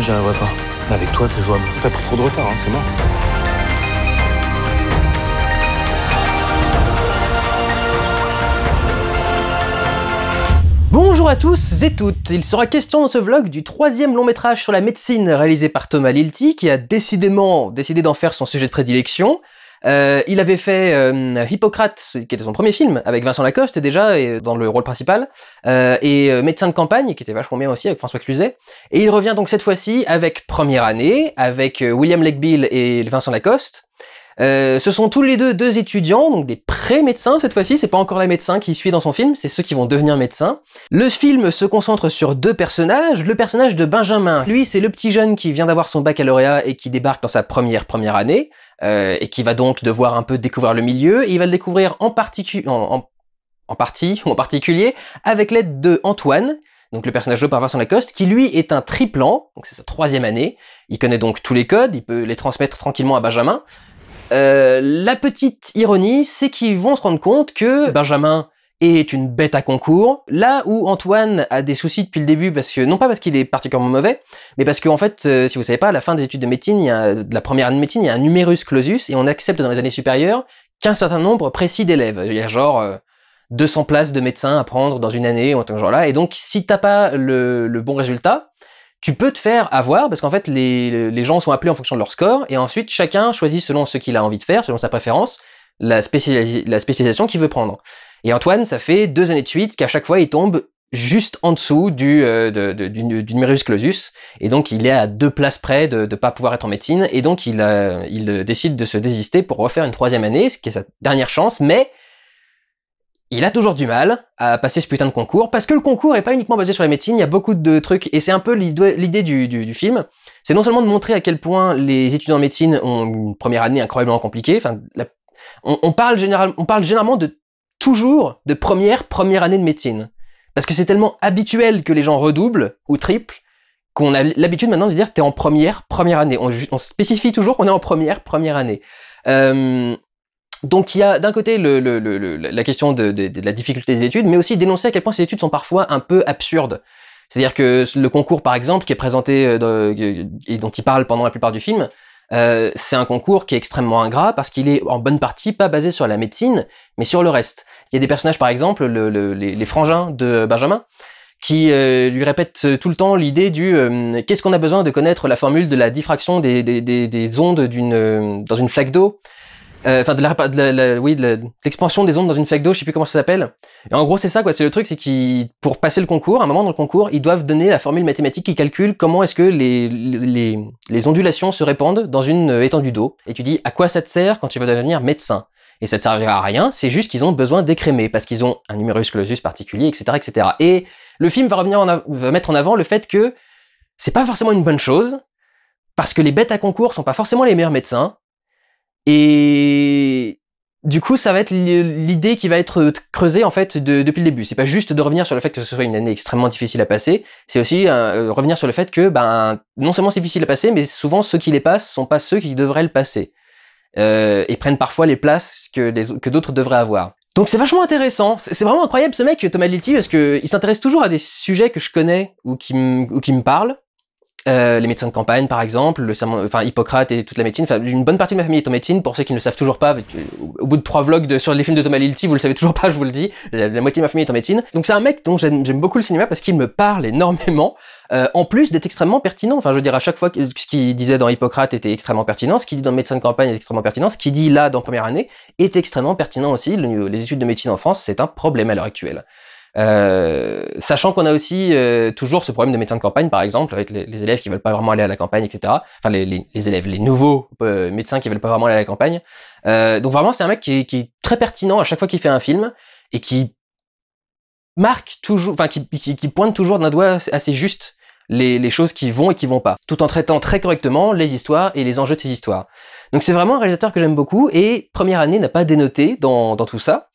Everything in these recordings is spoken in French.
j'y arriverai pas. Mais avec toi, c'est jouable. T'as pris trop de retard, hein, c'est mort. Bonjour à tous et toutes, il sera question dans ce vlog du troisième long métrage sur la médecine réalisé par Thomas Lilti qui a décidément décidé d'en faire son sujet de prédilection. Euh, il avait fait euh, Hippocrate, qui était son premier film, avec Vincent Lacoste déjà, et, dans le rôle principal, euh, et Médecin de campagne, qui était vachement bien aussi, avec François Cluzet. Et il revient donc cette fois-ci avec Première année, avec William Legbill et Vincent Lacoste. ce sont tous les deux deux étudiants, donc des pré-médecins cette fois-ci, c'est pas encore les médecins qui suit dans son film, c'est ceux qui vont devenir médecins. Le film se concentre sur deux personnages, le personnage de Benjamin, lui c'est le petit jeune qui vient d'avoir son baccalauréat et qui débarque dans sa première première année, euh, et qui va donc devoir un peu découvrir le milieu. Et il va le découvrir en, en, partie ou en particulier avec l'aide de Antoine, donc le personnage de par Vincent Lacoste, qui lui est un triplant, donc c'est sa troisième année. Il connaît donc tous les codes, il peut les transmettre tranquillement à Benjamin. Euh, la petite ironie, c'est qu'ils vont se rendre compte que Benjamin est une bête à concours. Là où Antoine a des soucis depuis le début, parce que non pas parce qu'il est particulièrement mauvais, mais parce qu'en en fait, euh, si vous savez pas, à la fin des études de médecine, il y de la première année de médecine, il y a un numerus clausus et on accepte dans les années supérieures qu'un certain nombre précis d'élèves. Il y a genre 200 euh, places de médecins à prendre dans une année ou un truc genre là. Et donc, si t'as pas le, bon résultat, tu peux te faire avoir parce qu'en fait, les, gens sont appelés en fonction de leur score et ensuite chacun choisit selon ce qu'il a envie de faire, selon sa préférence, la spécialisation qu'il veut prendre. Et Antoine, ça fait deux années de suite qu'à chaque fois, il tombe juste en dessous du, euh, de, numerus clausus, et donc il est à deux places près de ne pas pouvoir être en médecine, et donc il, euh, il euh, décide de se désister pour refaire une troisième année, ce qui est sa dernière chance, mais il a toujours du mal à passer ce putain de concours, parce que le concours n'est pas uniquement basé sur la médecine, il y a beaucoup de trucs, et c'est un peu l'idée du, film, c'est non seulement de montrer à quel point les étudiants en médecine ont une première année incroyablement compliquée, enfin, on, on, parle général, on parle généralement de toujours de première, première année de médecine. Parce que c'est tellement habituel que les gens redoublent ou triplent qu'on a l'habitude maintenant de dire t'es en première, première année. On, spécifie toujours qu'on est en première, première année. Euh, donc il y a d'un côté la question de, la difficulté des études, mais aussi dénoncer à quel point ces études sont parfois un peu absurdes. C'est-à-dire que le concours, par exemple, qui est présenté euh, et dont il parle pendant la plupart du film, euh, c'est un concours qui est extrêmement ingrat parce qu'il est en bonne partie pas basé sur la médecine, mais sur le reste. Il y a des personnages, par exemple, les, frangins de Benjamin, qui euh, lui répètent tout le temps l'idée du euh, qu'est-ce qu'on a besoin de connaître la formule de la diffraction des, ondes dans une flaque d'eau euh, enfin de, la, de, l'expansion des ondes dans une flaque d'eau, je sais plus comment ça s'appelle. Et en gros, c'est ça quoi, c'est le truc, c'est qu'ils pour passer le concours, à un moment dans le concours, ils doivent donner la formule mathématique qui calcule comment est-ce que les, les, les ondulations se répandent dans une euh, étendue d'eau. Et tu dis à quoi ça te sert quand tu vas devenir médecin et ça ne servira à rien, c'est juste qu'ils ont besoin d'écrémer parce qu'ils ont un numerus clausus particulier, etc., etc. Et le film va revenir en va mettre en avant le fait que c'est pas forcément une bonne chose parce que les bêtes à concours sont pas forcément les meilleurs médecins et du coup, ça va être l'idée qui va être creusée en fait depuis le début. C'est pas juste de revenir sur le fait que ce soit une année extrêmement difficile à passer. C'est aussi euh, revenir sur le fait que, ben, non seulement c'est difficile à passer, mais souvent ceux qui les passent sont pas ceux qui devraient le passer euh, et prennent parfois les places que, d'autres devraient avoir. Donc c'est vachement intéressant. C'est vraiment incroyable ce mec Thomas Lilty, parce que il s'intéresse toujours à des sujets que je connais ou qui ou qui me parlent. Euh, les médecins de campagne, par exemple, le Hippocrate et toute la médecine. Enfin, une bonne partie de ma famille est en médecine. Pour ceux qui ne le savent toujours pas, au bout de trois vlogs sur les films de Thomas Lilti, vous le savez toujours pas, je vous le dis. La, moitié de ma famille est en médecine. Donc c'est un mec dont j'aime beaucoup le cinéma parce qu'il me parle énormément. Euh, en plus d'être extrêmement pertinent. Enfin, je veux dire, à chaque fois que ce qu'il disait dans Hippocrate était extrêmement pertinent, ce qu'il dit dans Médecins de campagne est extrêmement pertinent, ce qu'il dit là dans première année est extrêmement pertinent aussi. les études de médecine en France, c'est un problème à l'heure actuelle. Euh, sachant qu'on a aussi euh, toujours ce problème de médecins de campagne, par exemple, avec les, élèves qui veulent pas vraiment aller à la campagne, etc. Enfin, les, élèves, les nouveaux euh, médecins qui veulent pas vraiment aller à la campagne. donc vraiment, c'est un mec qui, est très pertinent à chaque fois qu'il fait un film et qui marque toujours, enfin, qui, qui, pointe toujours d'un doigt assez juste les, choses qui vont et qui vont pas, tout en traitant très correctement les histoires et les enjeux de ces histoires. Donc c'est vraiment un réalisateur que j'aime beaucoup et première année n'a pas dénoté dans tout ça.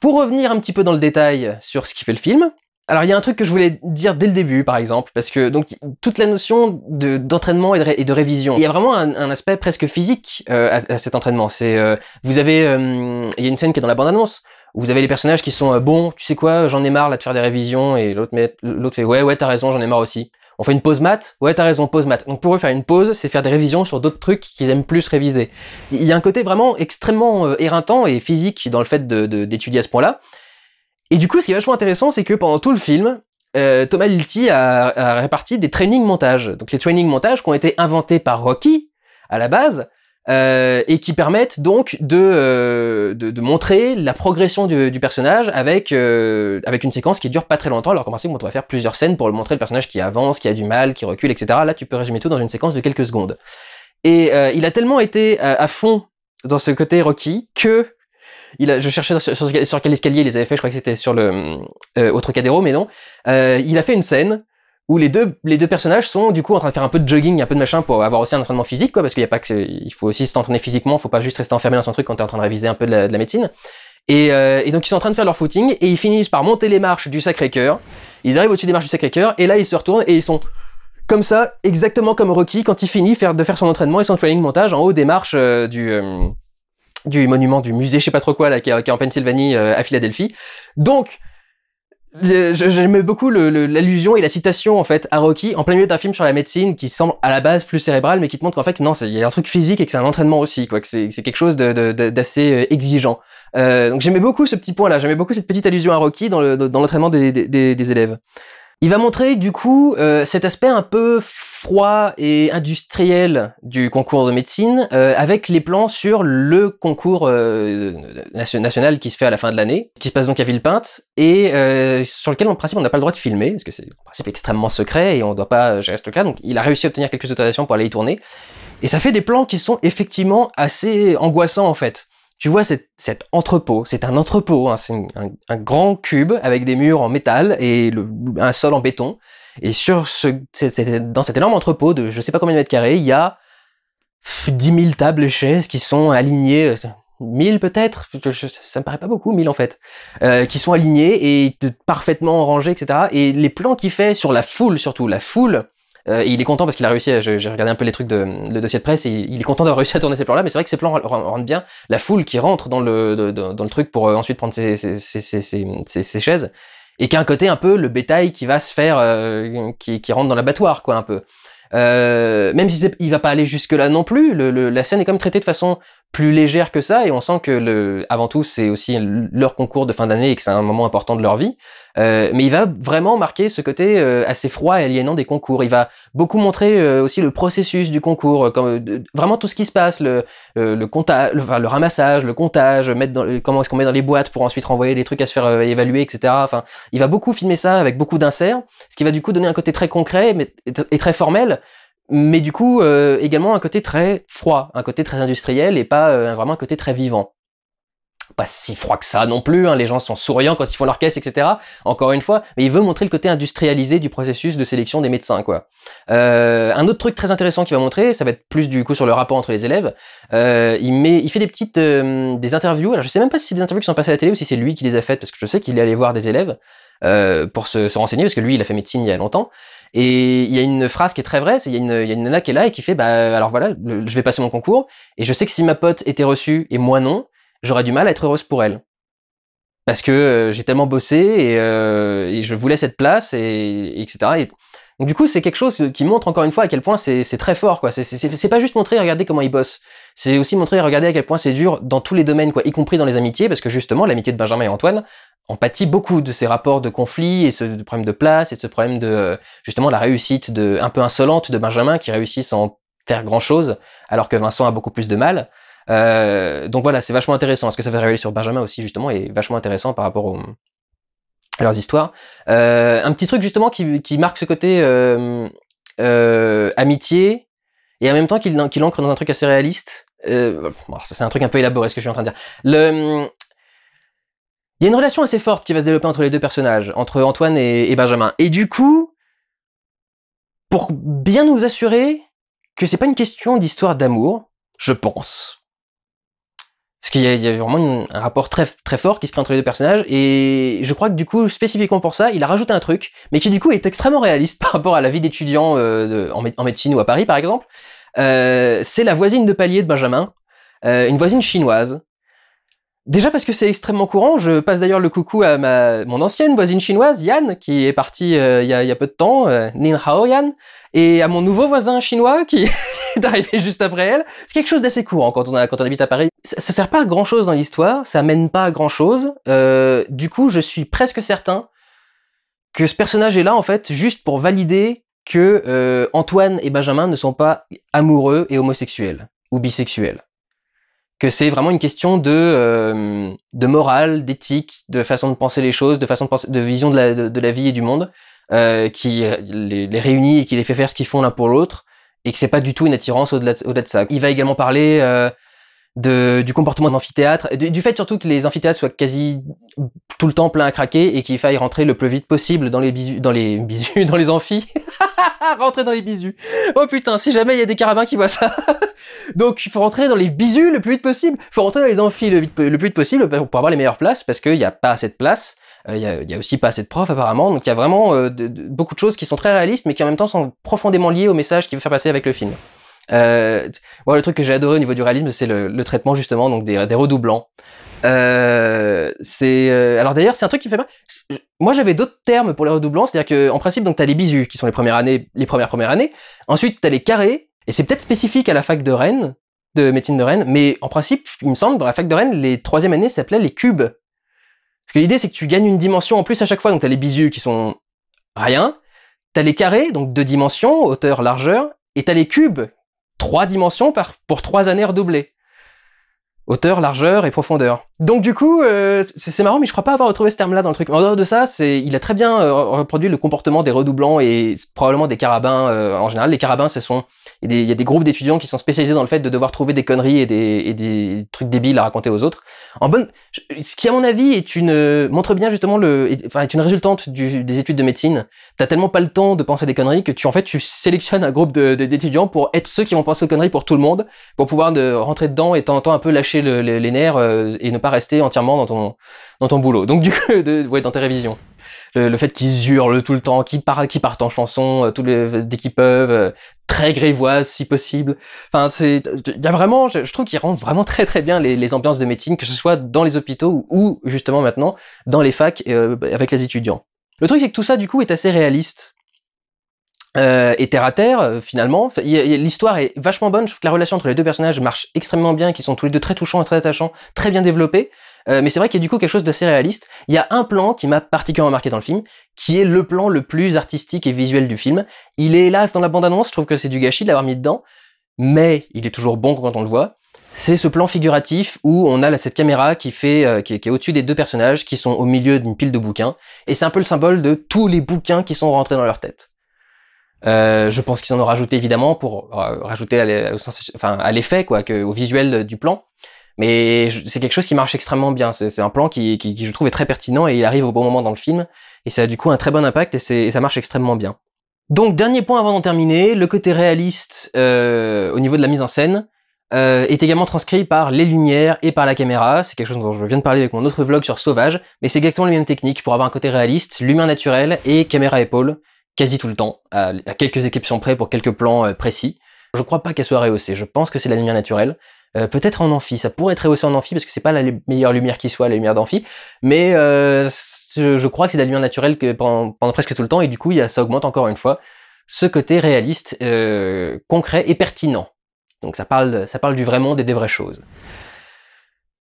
Pour revenir un petit peu dans le détail sur ce qui fait le film, alors il y a un truc que je voulais dire dès le début, par exemple, parce que donc toute la notion d'entraînement et, de révision, il y a vraiment un, aspect presque physique euh, à, cet entraînement. C'est euh, vous avez, euh, il y a une scène qui est dans la bande annonce où vous avez les personnages qui sont bon, tu sais quoi, j'en ai marre là de faire des révisions et l'autre l'autre fait ouais ouais t'as raison j'en ai marre aussi. On fait une pause maths Ouais, t'as raison, pause maths. Donc pour eux, faire une pause, c'est faire des révisions sur d'autres trucs qu'ils aiment plus réviser. Il y a un côté vraiment extrêmement euh, éreintant et physique dans le fait d'étudier de, à ce point-là. Et du coup, ce qui est vachement intéressant, c'est que pendant tout le film, euh, Thomas Lilti a, a, réparti des training montages. Donc les training montages qui ont été inventés par Rocky à la base, euh, et qui permettent donc euh, de, de, montrer la progression du, personnage avec, euh, avec une séquence qui dure pas très longtemps. Alors qu'en principe, on va faire plusieurs scènes pour le montrer le personnage qui avance, qui a du mal, qui recule, etc. Là, tu peux résumer tout dans une séquence de quelques secondes. Et il a tellement été à fond dans ce côté Rocky que il a, je cherchais sur, sur, sur, quel escalier il les avait fait, je crois que c'était sur le autre au mais non. il a fait une scène où les deux, les deux personnages sont du coup en train de faire un peu de jogging, un peu de machin pour avoir aussi un entraînement physique, quoi, parce qu'il y a pas que il faut aussi s'entraîner physiquement, faut pas juste rester enfermé dans son truc quand t'es en train de réviser un peu de la, médecine. Euh, et, donc ils sont en train de faire leur footing et ils finissent par monter les marches du Sacré-Cœur. Ils arrivent au-dessus des marches du Sacré-Cœur et là ils se retournent et ils sont comme ça, exactement comme Rocky quand il finit de faire son entraînement et son training montage en haut des marches euh, du euh, du monument du musée, je sais pas trop quoi là, qui est en Pennsylvanie à Philadelphie. Donc J'aimais beaucoup l'allusion et la citation en fait à Rocky en plein milieu d'un film sur la médecine qui semble à la base plus cérébral mais qui te montre qu'en fait non il y a un truc physique et que c'est un entraînement aussi quoi que c'est quelque chose d'assez euh, exigeant euh, donc j'aimais beaucoup ce petit point là j'aimais beaucoup cette petite allusion à Rocky dans l'entraînement des, élèves il va montrer du coup euh, cet aspect un peu froid et industriel du concours de médecine euh, avec les plans sur le concours euh, national qui se fait à la fin de l'année, qui se passe donc à Villepinte et sur lequel en principe on n'a pas le droit de filmer parce que c'est un principe extrêmement secret et on ne doit pas gérer ce truc-là. Donc il a réussi à obtenir quelques autorisations pour aller y tourner et ça fait des plans qui sont effectivement assez angoissants en fait. Tu vois cet, entrepôt, c'est un entrepôt, hein, c'est un, grand cube avec des murs en métal et le, un sol en béton. Et sur ce, dans cet énorme entrepôt de je sais pas combien de mètres carrés, il y a dix mille tables et chaises qui sont alignées, 1000 euh, peut-être, ça me paraît pas beaucoup, mille en fait, euh, qui sont alignées et parfaitement rangées, etc. Et les plans qu'il fait sur la foule, surtout la foule, euh, il est content parce qu'il a réussi, à, j'ai regardé un peu les trucs de le dossier de presse, et il est content d'avoir réussi à tourner ces plans-là, mais c'est vrai que ces plans rendent bien la foule qui rentre dans le, dans le truc pour euh, ensuite prendre ses, chaises, et qu'un côté un peu le bétail qui va se faire, euh, qui, rentre dans l'abattoir, quoi, un peu. même s'il il va pas aller jusque là non plus, la scène est quand même traitée de façon plus légère que ça et on sent que le, avant tout c'est aussi leur concours de fin d'année et que c'est un moment important de leur vie. Euh, mais il va vraiment marquer ce côté euh, assez froid et aliénant des concours. Il va beaucoup montrer euh, aussi le processus du concours, comme, vraiment tout ce qui se passe, le, le, le, ramassage, le comptage, mettre dans, comment est-ce qu'on met dans les boîtes pour ensuite renvoyer des trucs à se faire évaluer, etc. Enfin, il va beaucoup filmer ça avec beaucoup d'inserts, ce qui va du coup donner un côté très concret mais, et très formel mais du coup euh, également un côté très froid, un côté très industriel et pas euh, vraiment un côté très vivant. Pas si froid que ça non plus, hein, les gens sont souriants quand ils font leur caisse, etc. Encore une fois, mais il veut montrer le côté industrialisé du processus de sélection des médecins, quoi. Euh, un autre truc très intéressant qu'il va montrer, ça va être plus du coup sur le rapport entre les élèves. il il fait des petites, des interviews. Alors je sais même pas si c'est des interviews qui sont passées à la télé ou si c'est lui qui les a faites, parce que je sais qu'il est allé voir des élèves pour se renseigner, parce que lui il a fait médecine il y a longtemps. Et il y a une phrase qui est très vraie, c'est il y, a une nana qui est là et qui fait, bah alors voilà, je vais passer mon concours, et je sais que si ma pote était reçue et moi non, j'aurais du mal à être heureuse pour elle. Parce que euh, j'ai tellement bossé euh, et, je voulais cette place, et, et etc. Et donc du coup, c'est quelque chose qui montre encore une fois à quel point c'est très fort, quoi. C'est pas juste montrer, regarder comment ils bossent. C'est aussi montrer, regarder à quel point c'est dur dans tous les domaines, quoi, y compris dans les amitiés, parce que justement, l'amitié de Benjamin et Antoine en pâtit beaucoup de ces rapports de conflit et ce problème de place et de ce problème de justement la réussite de un peu insolente de Benjamin qui réussit sans faire grand chose, alors que Vincent a beaucoup plus de mal. Euh, donc voilà, c'est vachement intéressant. Ce que ça fait révéler sur Benjamin aussi, justement, est vachement intéressant par rapport au, leurs histoires. Euh, un petit truc justement qui, marque ce côté euh, euh, amitié et en même temps qui l'ancre dans un truc assez réaliste. ça c'est un truc un peu élaboré ce que je suis en train de dire. Le, il y a une relation assez forte qui va se développer entre les deux personnages, entre Antoine et Benjamin. Et du coup, pour bien nous assurer que c'est pas une question d'histoire d'amour, je pense. Parce qu'il y, a vraiment un rapport très, très fort qui se crée entre les deux personnages, et je crois que du coup, spécifiquement pour ça, il a rajouté un truc, mais qui du coup est extrêmement réaliste par rapport à la vie d'étudiant euh, en, médecine ou à Paris par exemple. Euh, c'est la voisine de palier de Benjamin, euh, une voisine chinoise. Déjà parce que c'est extrêmement courant, je passe d'ailleurs le coucou à ma, mon ancienne voisine chinoise, Yan, qui est partie il y, a peu de temps, Nin Hao Yan, et à mon nouveau voisin chinois qui, d'arriver juste après elle. C'est quelque chose d'assez courant quand on, a, quand on habite à Paris. Ça, sert pas à grand chose dans l'histoire, ça mène pas à grand chose. Euh, du coup, je suis presque certain que ce personnage est là en fait juste pour valider que euh, Antoine et Benjamin ne sont pas amoureux et homosexuels ou bisexuels. Que c'est vraiment une question de, euh, de morale, d'éthique, de façon de penser les choses, de façon de, vision de la, la vie et du monde, qui les, les, réunit et qui les fait faire ce qu'ils font l'un pour l'autre, et que c'est pas du tout une attirance au-delà de, ça. Il va également parler euh, de, du comportement d'amphithéâtre, du, du fait surtout que les amphithéâtres soient quasi tout le temps pleins à craquer et qu'il faille rentrer le plus vite possible dans les bisous, dans les bisous, dans les amphis, rentrer dans les bisus Oh putain, si jamais il y a des carabins qui voient ça. Donc il faut rentrer dans les bisus le plus vite possible, il faut rentrer dans les amphis le, plus vite possible pour avoir les meilleures places parce qu'il n'y a pas assez de place. Euh, il y a, aussi pas assez de profs apparemment. Donc il y a vraiment euh, beaucoup de choses qui sont très réalistes, mais qui en même temps sont profondément liées au message qu'il veut faire passer avec le film. Euh, le truc que j'ai adoré au niveau du réalisme, c'est le, traitement justement des, redoublants. Euh, c'est alors d'ailleurs c'est un truc qui fait mal Moi j'avais d'autres termes pour les redoublants, c'est-à-dire que en principe donc as les bisu qui sont les premières années, les premières premières années. Ensuite as les carrés et c'est peut-être spécifique à la fac de Rennes de médecine de Rennes, mais en principe il me semble dans la fac de Rennes les troisième années s'appelaient les cubes parce que l'idée, c'est que tu gagnes une dimension en plus à chaque fois. Donc, tu as les bisous qui sont rien, tu les carrés, donc deux dimensions, hauteur, largeur, et tu les cubes, trois dimensions par, pour trois années redoublées. Hauteur, largeur et profondeur. Donc du coup, euh, c'est marrant, mais je crois pas avoir retrouvé ce terme-là dans le truc. En dehors de ça, il a très bien euh, reproduit le comportement des redoublants et probablement des carabins euh, en général. Les carabins, ce sont il y, a des groupes d'étudiants qui sont spécialisés dans le fait de devoir trouver des conneries et des, trucs débiles à raconter aux autres. En bonne, ce qui à mon avis est une montre bien justement le, est, une résultante des études de médecine. T'as tellement pas le temps de penser des conneries que tu en fait tu sélectionnes un groupe d'étudiants pour être ceux qui vont penser aux conneries pour tout le monde, pour pouvoir de, rentrer dedans et temps en temps un peu lâcher les nerfs et ne pas rester entièrement dans ton, dans ton boulot. Donc, du coup, de, dans tes révisions. Le, fait qu'ils hurlent tout le temps, qu'ils partent, qui partent en chanson euh, tous les, dès qu'ils peuvent, euh, très grévoise si possible. Enfin, c'est, il y vraiment, je, trouve qu'ils rendent vraiment très très bien les, ambiances de médecine que ce soit dans les hôpitaux ou, justement maintenant dans les facs euh, avec les étudiants. Le truc c'est que tout ça du coup est assez réaliste euh, et terre à terre, euh, finalement. L'histoire est vachement bonne. Je trouve que la relation entre les deux personnages marche extrêmement bien, qui sont tous les deux très touchants et très attachants, très bien développés. Euh, mais c'est vrai qu'il y a du coup quelque chose d'assez réaliste. Il y a un plan qui m'a particulièrement marqué dans le film, qui est le plan le plus artistique et visuel du film. Il est hélas dans la bande-annonce, je trouve que c'est du gâchis de l'avoir mis dedans, mais il est toujours bon quand on le voit. C'est ce plan figuratif où on a cette caméra qui fait qui est, au-dessus des deux personnages qui sont au milieu d'une pile de bouquins et c'est un peu le symbole de tous les bouquins qui sont rentrés dans leur tête. Euh, je pense qu'ils en ont rajouté évidemment pour euh, rajouter à l'effet, quoi, au visuel du plan. Mais c'est quelque chose qui marche extrêmement bien. C'est un plan qui, qui, je trouve, est très pertinent et il arrive au bon moment dans le film. Et ça a du coup un très bon impact et, ça marche extrêmement bien. Donc, dernier point avant d'en terminer, le côté réaliste euh, au niveau de la mise en scène euh, est également transcrit par les lumières et par la caméra. C'est quelque chose dont je viens de parler avec mon autre vlog sur Sauvage, mais c'est exactement la même technique pour avoir un côté réaliste, lumière naturelle et caméra épaule quasi tout le temps, à, quelques exceptions près pour quelques plans euh, précis. Je crois pas qu'elle soit rehaussée, je pense que c'est la lumière naturelle. Euh, peut-être en amphi, ça pourrait être rehaussé en amphi parce que c'est pas la meilleure lumière qui soit, la lumière d'amphi, mais euh, je, crois que c'est la lumière naturelle que pendant, presque tout le temps et du coup y a, ça augmente encore une fois ce côté réaliste, concret et pertinent. Donc ça parle, ça parle du vrai monde et des vraies choses.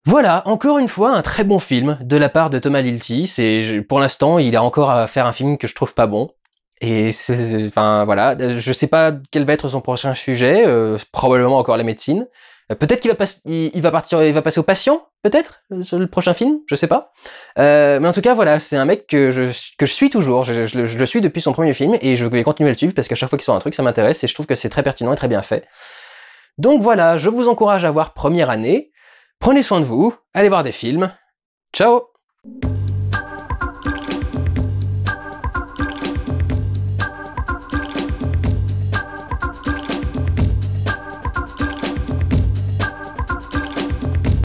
Voilà, encore une fois, un très bon film de la part de Thomas Lilty. C'est, pour l'instant, il a encore à faire un film que je trouve pas bon. Et c'est, enfin voilà, je sais pas quel va être son prochain sujet, euh, probablement encore la médecine. Euh, peut-être qu'il va, passer, il, va partir, il va passer aux patients, peut-être euh, sur le prochain film, je sais pas. mais en tout cas voilà, c'est un mec que je que je suis toujours, je, je le suis depuis son premier film et je vais continuer à le suivre parce qu'à chaque fois qu'il sort un truc, ça m'intéresse et je trouve que c'est très pertinent et très bien fait. Donc voilà, je vous encourage à voir première année. Prenez soin de vous, allez voir des films. Ciao.